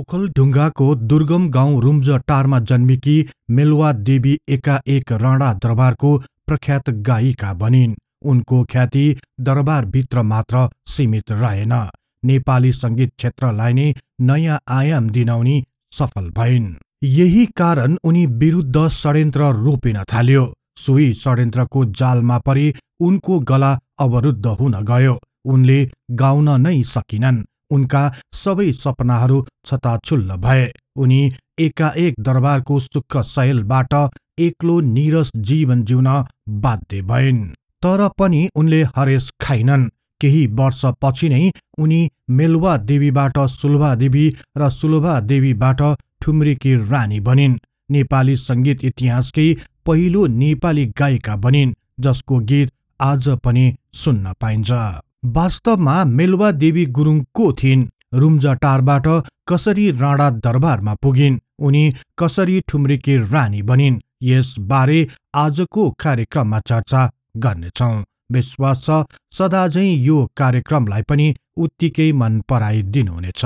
ओखलढुङ्गाको दुर्गम गाउँ रुम्ज टारमा जन्मिकी मेलुवा देवी एकाएक राणा दरबारको प्रख्यात गायिका बनिन् उनको ख्याति दरबारभित्र मात्र सीमित रहेन नेपाली सङ्गीत क्षेत्रलाई नै नयाँ आयाम दिनाउनी सफल भइन् यही कारण उनी विरुद्ध षड्यन्त्र रोपिन थाल्यो सोही षड्यन्त्रको जालमा परि उनको गला अवरुद्ध हुन गयो उनले गाउन नै सकिनन् उनका सबै सपनाहरू छताछुल्ल भए उनी एकाएक दरबारको सुख शैलबाट एक्लो निरस जीवन जिउन बाध्य भइन् तर पनि उनले हरेस खाइनन् केही वर्षपछि नै उनी मेलुवा देवीबाट सुलभा देवी र सुलभा देवीबाट ठुम्रिकी रानी बनिन् नेपाली संगीत इतिहासकै पहिलो नेपाली गायिका बनिन् जसको गीत आज पनि सुन्न पाइन्छ वास्तवमा मेलुवा देवी गुरुङ को थिइन् रुम्जाटारबाट कसरी राणा दरबारमा पुगिन् उनी कसरी ठुम्रिकी रानी बनिन् यसबारे आजको कार्यक्रममा चर्चा गर्नेछौ विश्वास छ सदा यो कार्यक्रमलाई पनि उत्तिकै मन पराइदिनुहुनेछ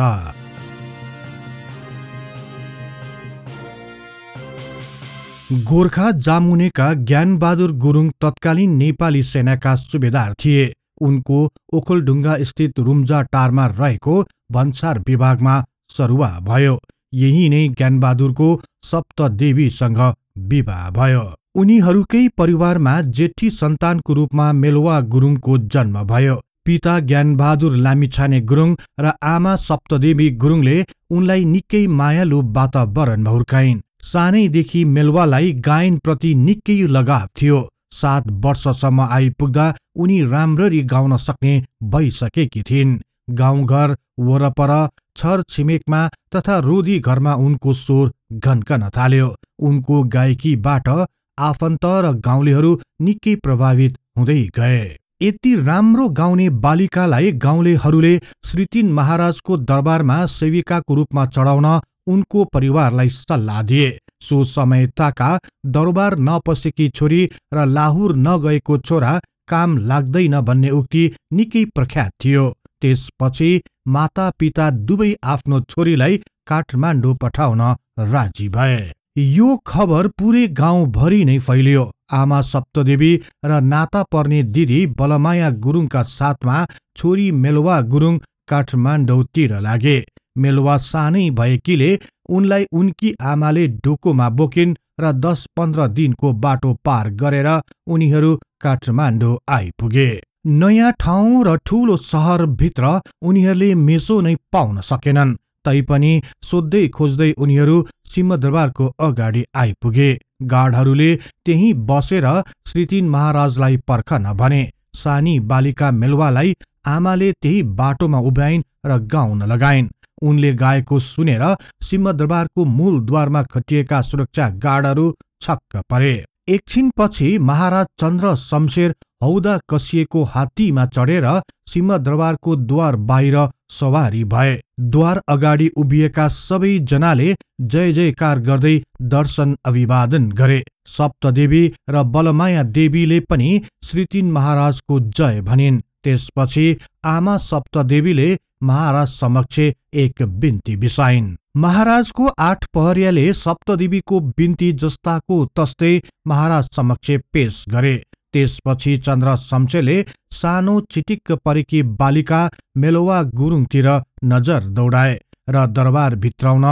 गोर्खा जामुनेका ज्ञानबहादुर गुरुङ तत्कालीन नेपाली सेनाका सुबेदार थिए उनको स्थित रुम्जा टारमा रहेको भन्सार विभागमा सरुवा भयो यही नै ज्ञानबहादुरको सप्तदेवीसँग विवाह भयो उनीहरूकै परिवारमा जेठी सन्तानको रूपमा मेलुवा गुरुङको जन्म भयो पिता ज्ञानबहादुर लामिछाने गुरुङ र आमा सप्तदेवी गुरुङले उनलाई निकै मायालु वातावरण हुर्काइन् सानैदेखि मेलुवालाई गायनप्रति निकै लगाव थियो सात वर्षसम्म आइपुग्दा उनी राम्ररी गाउन सक्ने भइसकेकी थिइन् गाउँघर वरपर छर छिमेकमा तथा रोधी घरमा उनको स्वर घन्कन थाल्यो उनको गायकीबाट आफन्त र गाउँलेहरू निकै प्रभावित हुँदै गए यति राम्रो गाउने बालिकालाई गाउँलेहरूले श्रीतिन महाराजको दरबारमा सेविकाको रूपमा चढाउन उनको परिवारलाई सल्लाह दिए सो समय ताका दरबार नपसेकी छोरी र लाहुर नगएको छोरा काम लाग्दैन भन्ने उक्ति निकै प्रख्यात थियो त्यसपछि माता पिता दुवै आफ्नो छोरीलाई काठमाडौँ पठाउन राजी भए यो खबर पुरै गाउँभरि नै फैलियो आमा सप्तदेवी र नाता पर्ने दिदी बलमाया गुरुङका साथमा छोरी मेलवा गुरुङ काठमाडौँतिर लागे मेलवा सानै भएकीले उनलाई उनकी आमाले डोकोमा बोकिन् र दस पन्ध्र दिनको बाटो पार गरेर उनीहरू काठमाडौँ आइपुगे नयाँ ठाउँ र ठूलो सहरभित्र उनीहरूले मेसो नै पाउन सकेनन् तैपनि सोद्धै खोज्दै उनीहरू सिंहदरबारको अगाडि आइपुगे गार्डहरूले त्यही बसेर श्रीतिन महाराजलाई पर्खन भने सानी बालिका मेलवालाई आमाले त्यही बाटोमा उभ्याइन् र गाउन लगाइन् उनले गाएको सुनेर सिंहदरबारको मूलद्वारमा खटिएका सुरक्षा गार्डहरू छक्क परे एकछिनपछि महाराज चन्द्र शमशेर हौदा कसिएको हात्तीमा चढेर सिंहदरबारको द्वार बाहिर सवारी भए द्वार अगाडि उभिएका सबैजनाले जय जयकार गर्दै दर्शन अभिवादन गरे सप्तदेवी र बलमाया देवीले पनि श्रीतिन महाराजको जय भनिन् त्यसपछि आमा सप्तदेवीले महाराज समक्ष एक बिन्ती बिसाइन् महाराजको आठ पहरियाले सप्तदेवीको बिन्ती जस्ताको तस्तै महाराज समक्ष पेश गरे त्यसपछि चन्द्र शम्सेले सानो चिटिक्क परेकी बालिका मेलोवा गुरुङतिर नजर दौडाए र दरबार भित्राउन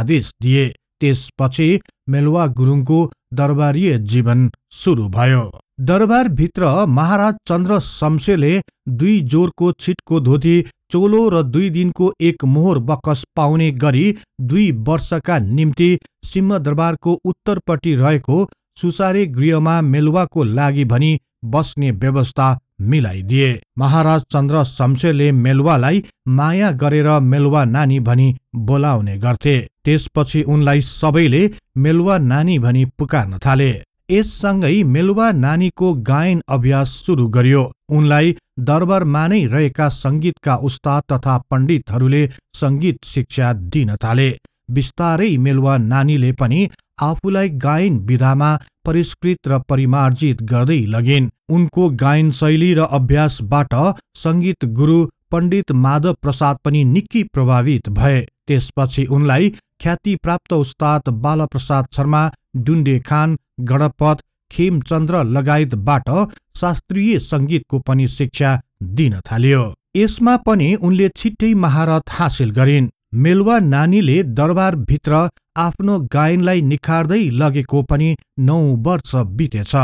आदेश दिए त्यसपछि मेलुवा गुरुङको दरबारीय जीवन सुरु भयो दरबारभित्र महाराज चन्द्र शमशेले दुई जोरको छिटको धोती चोलो र दुई दिनको एक मोहोर बकस पाउने गरी दुई वर्षका निम्ति सिंहदरबारको उत्तरपट्टि रहेको सुसारे गृहमा मेलुवाको लागि भनी बस्ने व्यवस्था मिलाइदिए महाराज चन्द्र शमशेरले मेलुवालाई माया गरेर मेलुवा नानी भनी बोलाउने गर्थे त्यसपछि उनलाई सबैले मेलुवा नानी भनी पुकार्न थाले यससँगै मेलुवा नानीको गायन अभ्यास सुरु गरियो उनलाई दरबारमा नै रहेका सङ्गीतका उस्ताद तथा पण्डितहरूले सङ्गीत शिक्षा दिन थाले बिस्तारै मेलुवा नानीले पनि आफूलाई गायन विधामा परिष्कृत र परिमार्जित गर्दै लगिन् उनको गायन शैली र अभ्यासबाट संगीत गुरु पण्डित माधव प्रसाद पनि निकै प्रभावित भए त्यसपछि उनलाई ख्यातिप्राप्त उस्ताद बालप्रसाद शर्मा डुन्डे खान गणपत खेमचन्द्र लगायतबाट शास्त्रीय संगीतको पनि शिक्षा दिन थाल्यो यसमा पनि उनले छिट्टै महारत हासिल गरिन् मेलवा नानीले दरबारभित्र आफ्नो गायनलाई निखार्दै लगेको पनि नौ वर्ष बितेछ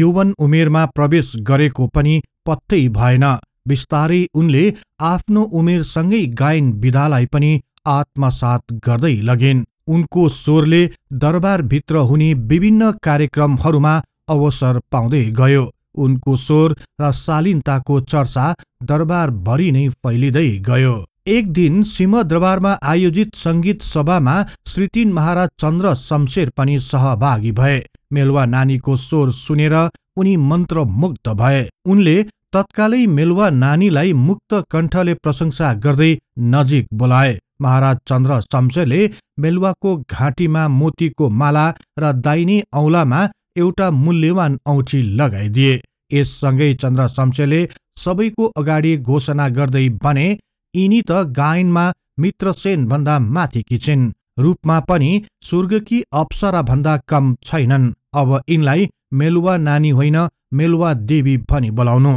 यौवन उमेरमा प्रवेश गरेको पनि पत्तै भएन बिस्तारै उनले आफ्नो उमेरसँगै गायन विधालाई पनि आत्मसात गर्दै लगेन् उनको स्वरले दरबारभित्र हुने विभिन्न कार्यक्रमहरूमा अवसर पाउँदै गयो उनको स्वर र शालीनताको चर्चा दरबारभरि नै फैलिँदै गयो एक दिन सिंहदरबारमा आयोजित संगीत सभामा श्रीतिन महाराज चन्द्र शमशेर पनि सहभागी भए मेलुवा नानीको स्वर सुनेर उनी मन्त्रमुग्ध भए उनले तत्कालै मेलुवा नानीलाई मुक्त कण्ठले प्रशंसा गर्दै नजिक बोलाए महाराज चन्द्र शमशेरले मेलुवाको घाँटीमा मोतीको माला र दाहिने औलामा एउटा मूल्यवान औँठी लगाइदिए यससँगै चन्द्र शमशेरले सबैको अगाडि घोषणा गर्दै भने यिनी त गायनमा मित्रसेन भन्दा माथिकी छिन् रूपमा पनि स्वर्गकी अप्सरा भन्दा कम छैनन् अब यिनलाई मेलुवा नानी होइन मेलुवा देवी भनी बोलाउनु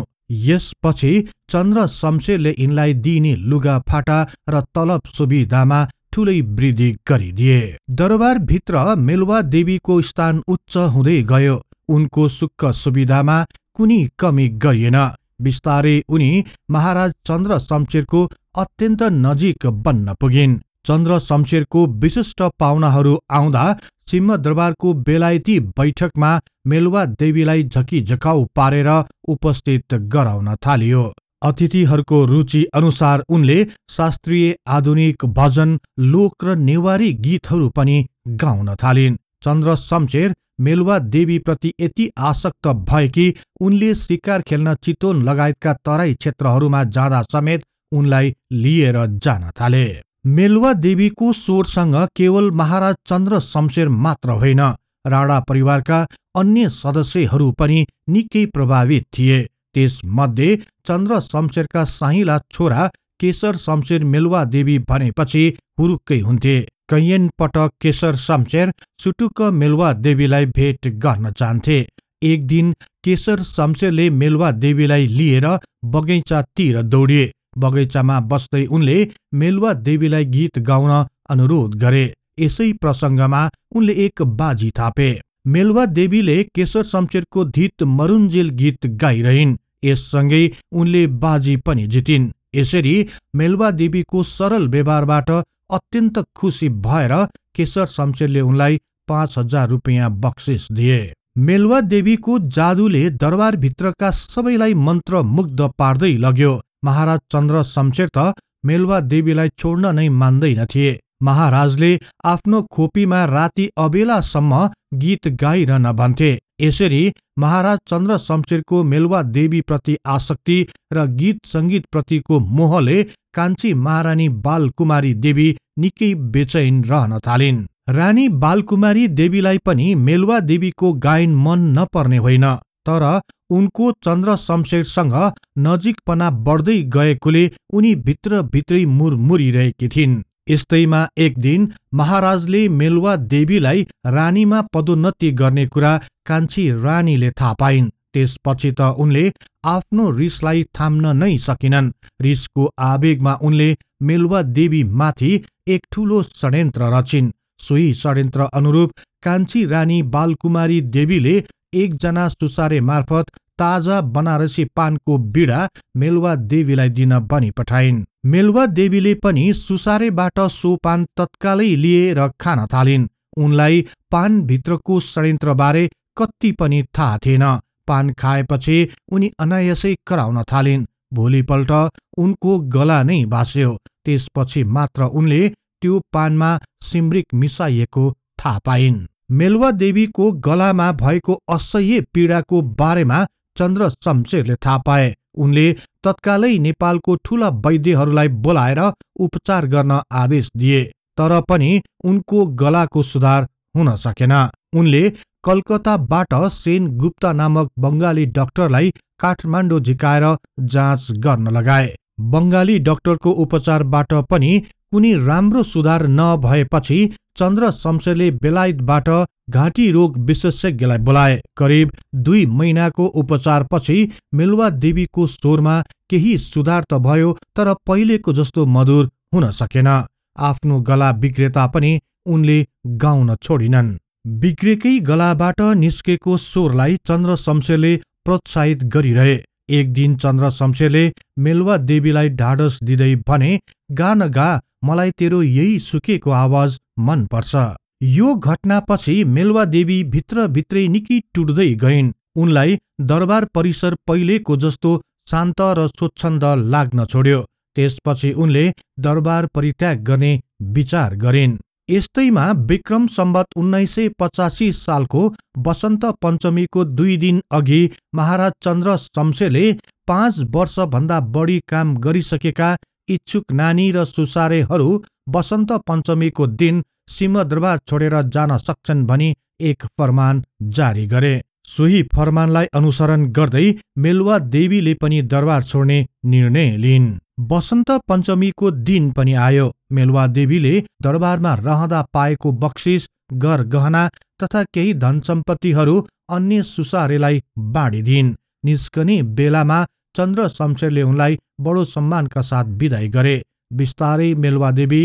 यसपछि चन्द्र शमशेरले यिनलाई दिइने लुगा फाटा र तलब सुविधामा ठूलै वृद्धि गरिदिए दरबारभित्र मेलुवा देवीको स्थान उच्च हुँदै गयो उनको सुख सुविधामा कुनै कमी गरिएन बिस्तारै उनी महाराज चन्द्र शमशेरको अत्यन्त नजिक बन्न पुगिन् चन्द्र शमशेरको विशिष्ट पाहुनाहरू आउँदा सिंहदरबारको बेलायती बैठकमा मेलुवा देवीलाई झकी झकिझकाउ पारेर उपस्थित गराउन थालियो अतिथिहरूको रुचि अनुसार उनले शास्त्रीय आधुनिक भजन लोक र नेवारी गीतहरू पनि गाउन थालिन् चन्द्र शमशेर मेलुवा देवीप्रति यति आसक्त भए कि उनले शिकार खेल्न चितोन लगायतका तराई क्षेत्रहरूमा जाँदा समेत उनलाई लिएर जान थाले मेलुवा देवीको स्वरसँग केवल महाराज चन्द्र शमशेर मात्र होइन राणा परिवारका अन्य सदस्यहरू पनि निकै प्रभावित थिए त्यसमध्ये चन्द्र शमशेरका साहिला छोरा केशर शमशेर मेलुवा देवी भनेपछि हुरुक्कै हुन्थे कैयन पटक केशर शमशेर सुटुक्क मेलुवा देवीलाई भेट गर्न चाहन्थे एक दिन केशर शमशेरले मेलुवा देवीलाई लिएर बगैँचातिर दौडिए बगैँचामा बस्दै उनले मेलुवा देवीलाई गीत गाउन अनुरोध गरे यसै प्रसङ्गमा उनले एक बाजी थापे मेलुवा देवीले केशर शमशेरको धित मरुन्जेल गीत गाइरहन् यससँगै उनले बाजी पनि जितिन् यसरी मेलुवा देवीको सरल व्यवहारबाट अत्यन्त खुसी भएर केशर शमशेरले उनलाई पाँच हजार रुपियाँ बक्सिस दिए मेलुवा देवीको जादुले दरबारभित्रका सबैलाई मन्त्रमुग्ध पार्दै लग्यो महाराज चन्द्र शमशेर त मेलुवा देवीलाई छोड्न नै मान्दैन थिए महाराजले आफ्नो खोपीमा राति अबेलासम्म गीत गाइरहन भन्थे यसरी महाराज चन्द्र शमशेरको मेलुवा देवीप्रति आसक्ति र गीत सङ्गीतप्रतिको मोहले कान्छी महारानी बालकुमारी देवी निकै बेचैन रहन थालिन् रानी बालकुमारी देवीलाई पनि मेलुवा देवीको गायन मन नपर्ने होइन तर उनको चन्द्र शमशेरसँग नजिकपना बढ्दै गएकोले उनी भित्रभित्रै मुरमुरिरहेकी थिइन् यस्तैमा एक दिन महाराजले मेलुवा देवीलाई रानीमा पदोन्नति गर्ने कुरा कान्छी रानीले थाहा पाइन् त्यसपछि त उनले आफ्नो रिसलाई थाम्न नै सकिनन् रिसको आवेगमा उनले मेलुवा देवीमाथि एक ठूलो षड्यन्त्र रचिन् सोही षड्यन्त्र अनुरूप कान्छी रानी बालकुमारी देवीले एकजना सुसारे मार्फत ताजा बनारसी पानको बिडा मेलुवा देवीलाई दिन बनी पठाइन् मेलुवा देवीले पनि सुसारेबाट सो पान तत्कालै लिएर खान थालिन् उनलाई पानभित्रको षड्यन्त्रबारे कति पनि थाहा थिएन पान खाएपछि उनी अनायासै कराउन थालिन् भोलिपल्ट उनको गला नै भाँस्यो त्यसपछि मात्र उनले त्यो पानमा सिम्रिक मिसाइएको थाहा पाइन् मेलुवा देवीको गलामा भएको असह्य पीडाको बारेमा चन्द्र शमशेरले थाहा पाए उनले तत्कालै नेपालको ठूला वैद्यहरूलाई बोलाएर उपचार गर्न आदेश दिए तर पनि उनको गलाको सुधार हुन सकेन उनले कलकत्ताबाट सेन गुप्ता नामक बङ्गाली डाक्टरलाई काठमाडौँ झिकाएर जाँच गर्न लगाए बङ्गाली डाक्टरको उपचारबाट पनि कुनै राम्रो सुधार नभएपछि चन्द्र शमशेरले बेलायतबाट घाँटी रोग विशेषज्ञलाई बोलाए करिब दुई महिनाको उपचारपछि मेलुवा देवीको स्वरमा केही सुधार त भयो तर पहिलेको जस्तो मधुर हुन सकेन आफ्नो गला बिग्रेता पनि उनले गाउन छोडिनन् बिग्रेकै गलाबाट निस्केको स्वरलाई चन्द्र शमशेरले प्रोत्साहित गरिरहे एक दिन चन्द्र शमशेरले मेलुवा देवीलाई ढाडस दिँदै भने गा न गा मलाई तेरो यही सुकेको आवाज मनपर्छ यो घटनापछि मेलवा देवी भित्रभित्रै निकै टुट्दै गइन् उनलाई दरबार परिसर पहिलेको जस्तो शान्त र स्वच्छन्द लाग्न छोड्यो त्यसपछि उनले दरबार परित्याग गर्ने विचार गरिन् यस्तैमा विक्रम सम्बत उन्नाइस सय पचासी सालको वसन्त पञ्चमीको दुई दिन अघि महाराज चन्द्र शम्सेले पाँच वर्षभन्दा बढी काम गरिसकेका इच्छुक नानी र सुसारेहरू वसन्त पञ्चमीको दिन सिंहदरबार छोडेर जान सक्छन् भनी एक फरमान जारी गरे सोही फरमानलाई अनुसरण गर्दै मेलुवा देवीले पनि दरबार छोड्ने निर्णय लिइन् वसन्त पञ्चमीको दिन पनि आयो मेलुवा देवीले दरबारमा रहँदा पाएको बक्सिस घर गहना तथा केही धन सम्पत्तिहरू अन्य सुसारेलाई बाँडिदिइन् निस्कने बेलामा चन्द्र शमशेरले उनलाई बडो सम्मानका साथ विदाई गरे बिस्तारै मेलवादेवी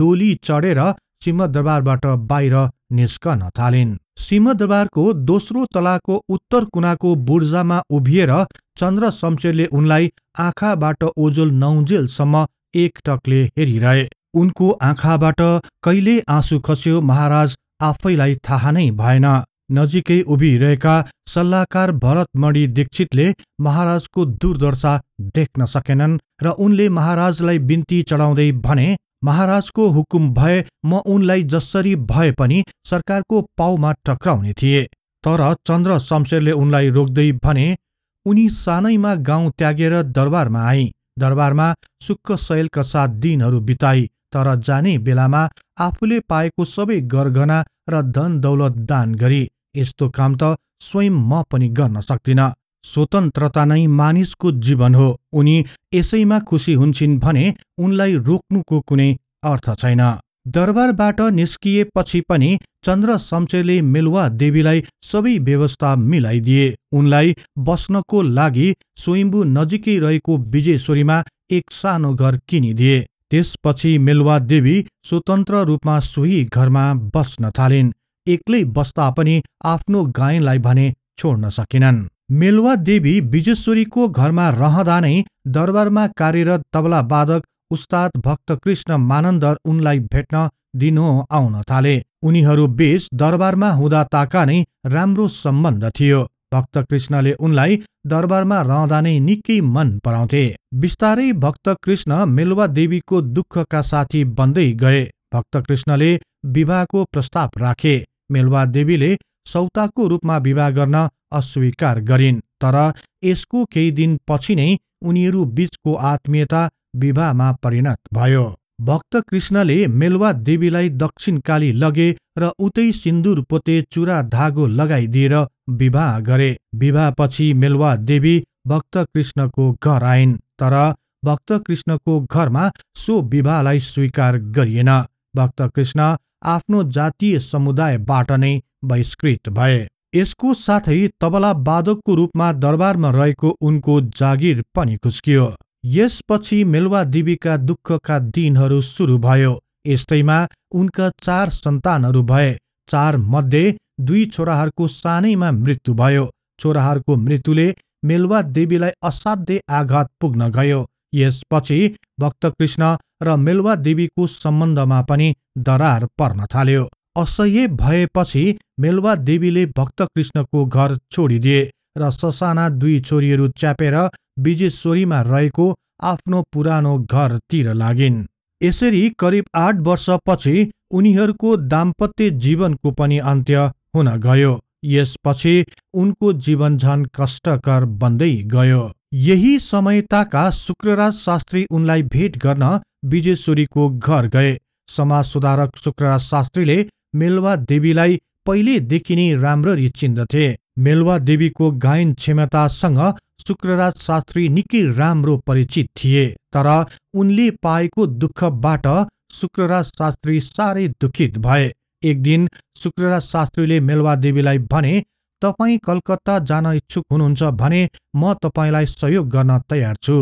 डोली चढेर सिंहदरबारबाट बाहिर निस्कन थालिन् सिंहदरबारको दोस्रो तलाको उत्तर कुनाको बुर्जामा उभिएर चन्द्र शमशेरले उनलाई आँखाबाट ओजोल नौजेलसम्म एकटकले हेरिरहे उनको आँखाबाट कहिले आँसु खस्यो महाराज आफैलाई थाहा नै भएन नजिकै उभिरहेका सल्लाहकार भरतमणि दीक्षितले महाराजको दूरदर्शा देख्न सकेनन् र उनले महाराजलाई बिन्ती चढाउँदै भने महाराजको हुकुम भए म उनलाई जसरी भए पनि सरकारको पाउमा टक्राउने थिए तर चन्द्र शमशेरले उनलाई रोक्दै भने उनी सानैमा गाउँ त्यागेर दरबारमा आई दरबारमा सुक्ख शैलका साथ दिनहरू बिताई तर जाने बेलामा आफूले पाएको सबै गरगना र धन दौलत दान गरी यस्तो काम त स्वयं म पनि गर्न सक्दिनँ स्वतन्त्रता नै मानिसको जीवन हो उनी यसैमा खुसी हुन्छन् भने उनलाई रोक्नुको कुनै अर्थ छैन दरबारबाट निस्किएपछि पनि चन्द्र शमशेरले मेलुवा देवीलाई सबै व्यवस्था मिलाइदिए उनलाई बस्नको लागि स्वयम्बु नजिकै रहेको विजेश्वरीमा एक सानो घर किनिदिए त्यसपछि मेलुवा देवी स्वतन्त्र रूपमा सोही घरमा बस्न थालिन् एक्लै बस्दा पनि आफ्नो गायनलाई भने छोड्न सकेनन् मेलुवा देवी विजेश्वरीको घरमा रहँदा नै दरबारमा कार्यरत तबला वादक उस्ताद भक्त कृष्ण मानन्दर उनलाई भेट्न दिनो आउन थाले उनीहरू बीच दरबारमा हुँदा ताका नै राम्रो सम्बन्ध थियो भक्त कृष्णले उनलाई दरबारमा रहँदा नै निकै मन पराउँथे बिस्तारै कृष्ण मेलुवा देवीको दुःखका साथी बन्दै गए भक्त कृष्णले विवाहको प्रस्ताव राखे मेलवा देवीले सौताको रूपमा विवाह गर्न अस्वीकार गरिन् तर यसको केही दिनपछि नै उनीहरू बीचको आत्मीयता विवाहमा परिणत भयो भक्त कृष्णले मेलवा देवीलाई दक्षिणकाली लगे र उतै सिन्दुर पोते चुरा धागो लगाइदिएर विवाह गरे विवाहपछि मेलवा देवी भक्त कृष्णको घर आइन् तर भक्त कृष्णको घरमा सो विवाहलाई स्वीकार गरिएन भक्त कृष्ण आफ्नो जातीय समुदायबाट नै बहिष्कृत भए यसको साथै तबला वादकको रूपमा दरबारमा रहेको उनको जागिर पनि खुस्कियो यसपछि मेलवा देवीका दुःखका दिनहरू सुरु भयो यस्तैमा उनका चार सन्तानहरू भए चार मध्ये दुई छोराहरूको सानैमा मृत्यु भयो छोराहरूको मृत्युले मेलवा देवीलाई असाध्य आघात पुग्न गयो यसपछि भक्तकृष्ण र मेलवा देवीको सम्बन्धमा पनि दरार पर्न थाल्यो असह्य भएपछि मेलवा देवीले भक्त कृष्णको घर छोडिदिए र ससाना दुई छोरीहरू च्यापेर विजेश्वरीमा रहेको आफ्नो पुरानो घरतिर लागिन् यसरी करिब आठ वर्षपछि उनीहरूको दाम्पत्य जीवनको पनि अन्त्य हुन गयो यसपछि उनको जीवन झन कष्टकर बन्दै गयो यही समयताका शुक्रराज शास्त्री उनलाई भेट गर्न विजेश्वरीको घर गए समाज सुधारक शुक्रराज शास्त्रीले मेलवा देवीलाई पहिलेदेखि नै राम्ररी चिन्दथे मेलवा देवीको गायन क्षमतासँग शुक्रराज शास्त्री निकै राम्रो परिचित थिए तर उनले पाएको दुःखबाट शुक्रराज शास्त्री साह्रै दुखित भए एक दिन शुक्रराज शास्त्रीले मेलवा देवीलाई भने तपाईँ कलकत्ता जान इच्छुक हुनुहुन्छ भने म तपाईँलाई सहयोग गर्न तयार छु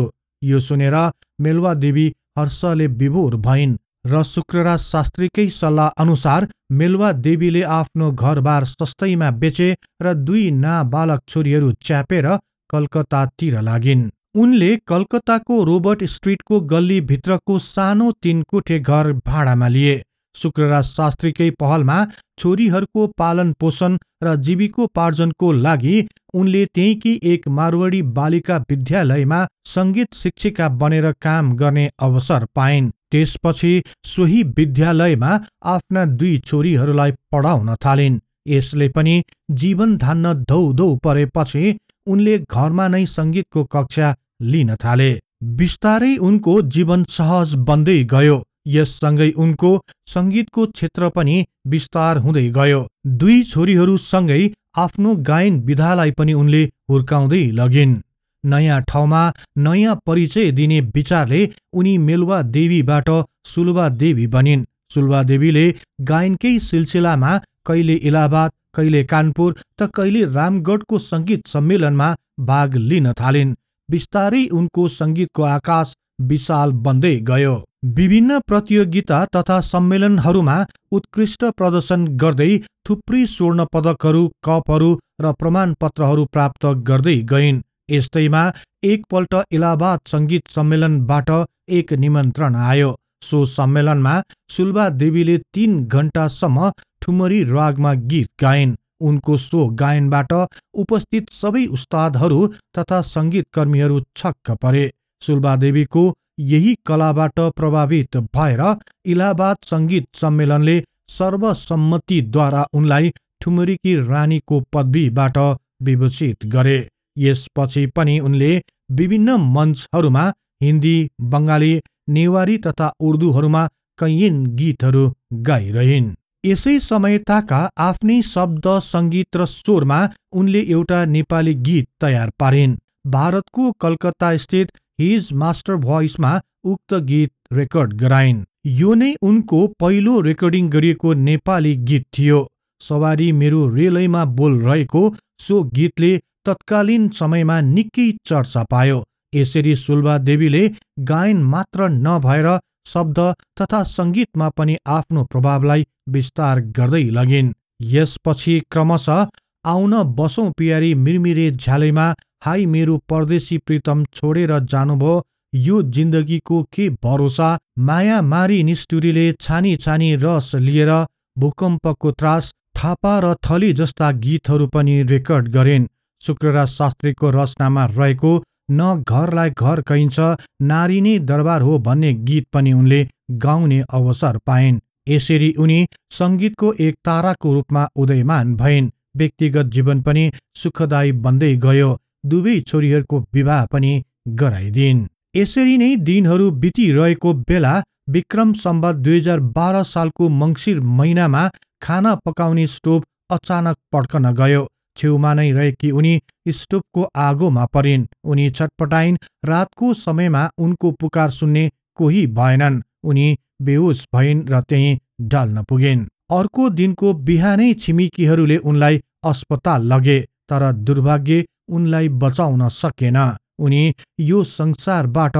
यो सुनेर मेलवा देवी हर्षले विभोर भइन् र शुक्रराज शास्त्रीकै सल्लाह अनुसार मेलवा देवीले आफ्नो घरबार सस्तैमा बेचे र दुई नाबालक छोरीहरू च्यापेर कलकत्तातिर लागिन् उनले कलकत्ताको रोबर्ट स्ट्रिटको गल्ली भित्रको सानो तीन कोठे घर भाडामा लिए शुक्रराज शास्त्रीकै पहलमा छोरीहरूको पालन पोषण र जीविकोपार्जनको लागि उनले त्यहीँकी एक मारवाडी बालिका विद्यालयमा सङ्गीत शिक्षिका बनेर काम गर्ने अवसर पाइन्। त्यसपछि सोही विद्यालयमा आफ्ना दुई छोरीहरूलाई पढाउन थालिन्। यसले पनि जीवन धान्न धौ धौ परेपछि उनले घरमा नै सङ्गीतको कक्षा लिन थाले बिस्तारै उनको जीवन सहज बन्दै गयो यससँगै उनको सङ्गीतको क्षेत्र पनि विस्तार हुँदै गयो दुई छोरीहरूसँगै आफ्नो गायन विधालाई पनि उनले हुर्काउँदै लगिन् नयाँ ठाउँमा नयाँ परिचय दिने विचारले उनी मेलुवा देवीबाट सुलुवा देवी बनिन् सुलुवा देवीले गायनकै सिलसिलामा कहिले इलाहाबाद कहिले कानपुर त कहिले रामगढको सङ्गीत सम्मेलनमा भाग लिन थालिन् बिस्तारै उनको सङ्गीतको आकाश विशाल बन्दै गयो विभिन्न प्रतियोगिता तथा सम्मेलनहरूमा उत्कृष्ट प्रदर्शन गर्दै थुप्रै स्वर्ण पदकहरू कपहरू र प्रमाणपत्रहरू प्राप्त गर्दै गइन् यस्तैमा एकपल्ट इलाहाबाद सङ्गीत सम्मेलनबाट एक निमन्त्रण आयो सो सम्मेलनमा सुल्बा देवीले तीन घण्टासम्म ठुमरी रागमा गीत गाइन् उनको सो गायनबाट उपस्थित सबै उस्तादहरू तथा सङ्गीतकर्मीहरू छक्क परे सुल्बादेवीको यही कलाबाट प्रभावित भएर इलाहाबाद सङ्गीत सम्मेलनले सर्वसम्मतिद्वारा उनलाई ठुमरीकी रानीको पदवीबाट विभूषित गरे यसपछि पनि उनले विभिन्न मञ्चहरूमा हिन्दी बङ्गाली नेवारी तथा उर्दूहरूमा कैयन गीतहरू गाइरहन् यसै समयताका आफ्नै शब्द सङ्गीत र स्वरमा उनले एउटा नेपाली गीत तयार पारिन् भारतको कलकत्ता स्थित हिज मास्टर भोइसमा उक्त गीत रेकर्ड गराइन् यो नै उनको पहिलो रेकर्डिङ गरिएको नेपाली गीत थियो सवारी मेरो रेलैमा बोल रहेको सो गीतले तत्कालीन समयमा निकै चर्चा पायो यसरी सुल्भा देवीले गायन मात्र नभएर शब्द तथा सङ्गीतमा पनि आफ्नो प्रभावलाई विस्तार गर्दै लगिन् यसपछि क्रमशः आउन बसौँ पियारी मिरमिरे झ्यालैमा हाई मेरो परदेशी प्रितम छोडेर जानुभयो यो जिन्दगीको के भरोसा माया मारी निष्ठुरीले छानी छानी रस लिएर भूकम्पको त्रास थापा र थली जस्ता गीतहरू पनि रेकर्ड गरेन् शुक्रराज शास्त्रीको रचनामा रहेको न घरलाई घर कहिन्छ नारी नै दरबार हो भन्ने गीत पनि उनले गाउने अवसर पाइन् यसरी उनी सङ्गीतको एक ताराको रूपमा उदयमान भइन् व्यक्तिगत जीवन पनि सुखदायी बन्दै गयो दुवै छोरीहरूको विवाह पनि गराइदिन् यसरी नै दिनहरू बितिरहेको बेला विक्रम सम्बत दुई हजार बाह्र सालको मङ्सिर महिनामा खाना पकाउने स्टोभ अचानक पड्कन गयो छेउमा नै रहेकी उनी स्टोभको आगोमा परिन् उनी छटपटाइन् रातको समयमा उनको पुकार सुन्ने कोही भएनन् उनी बेहोस भइन् र त्यही डाल्न पुगिन् अर्को दिनको बिहानै छिमेकीहरूले उनलाई अस्पताल लगे तर दुर्भाग्य उनलाई बचाउन सकेन उनी यो संसारबाट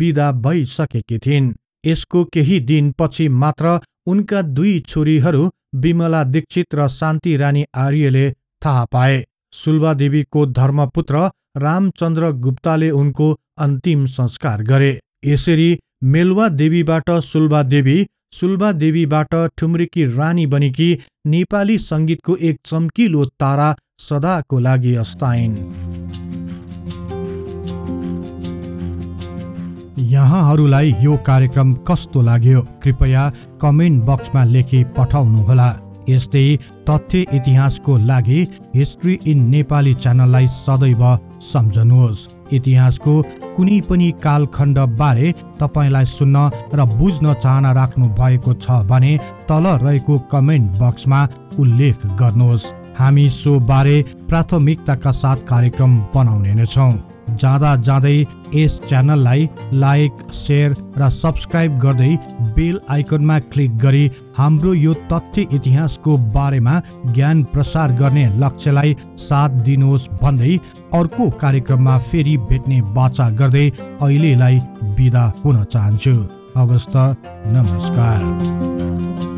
विदा भइसकेकी थिइन् यसको केही दिनपछि मात्र उनका दुई छोरीहरू विमला दीक्षित र शान्ति रानी आर्यले थाहा पाए सुल्बादेवीको धर्मपुत्र रामचन्द्र गुप्ताले उनको अन्तिम संस्कार गरे यसरी मेलवादेवीबाट देवीबाट सुल्बादेवीबाट देवी देवीबाट रानी बनेकी नेपाली सङ्गीतको एक चम्किलो तारा सदाको लागि अस्ताइन यहाँहरूलाई यो कार्यक्रम कस्तो लाग्यो कृपया कमेन्ट बक्समा लेखी पठाउनुहोला यस्तै तथ्य इतिहासको लागि हिस्ट्री इन नेपाली च्यानललाई सदैव सम्झनुहोस् इतिहासको कुनै पनि कालखण्ड बारे तपाईँलाई सुन्न र बुझ्न चाहना राख्नु भएको छ भने तल रहेको कमेन्ट बक्समा उल्लेख गर्नुहोस् हामी सो बारे प्राथमिकताका साथ कार्यक्रम बनाउने नै छौँ जाँदा जाँदै यस च्यानललाई लाइक सेयर र सब्सक्राइब गर्दै बेल आइकनमा क्लिक गरी हाम्रो यो तथ्य इतिहासको बारेमा ज्ञान प्रसार गर्ने लक्ष्यलाई साथ दिनुहोस् भन्दै अर्को कार्यक्रममा फेरि भेट्ने बाचा गर्दै अहिलेलाई बिदा हुन चाहन्छु हवस् नमस्कार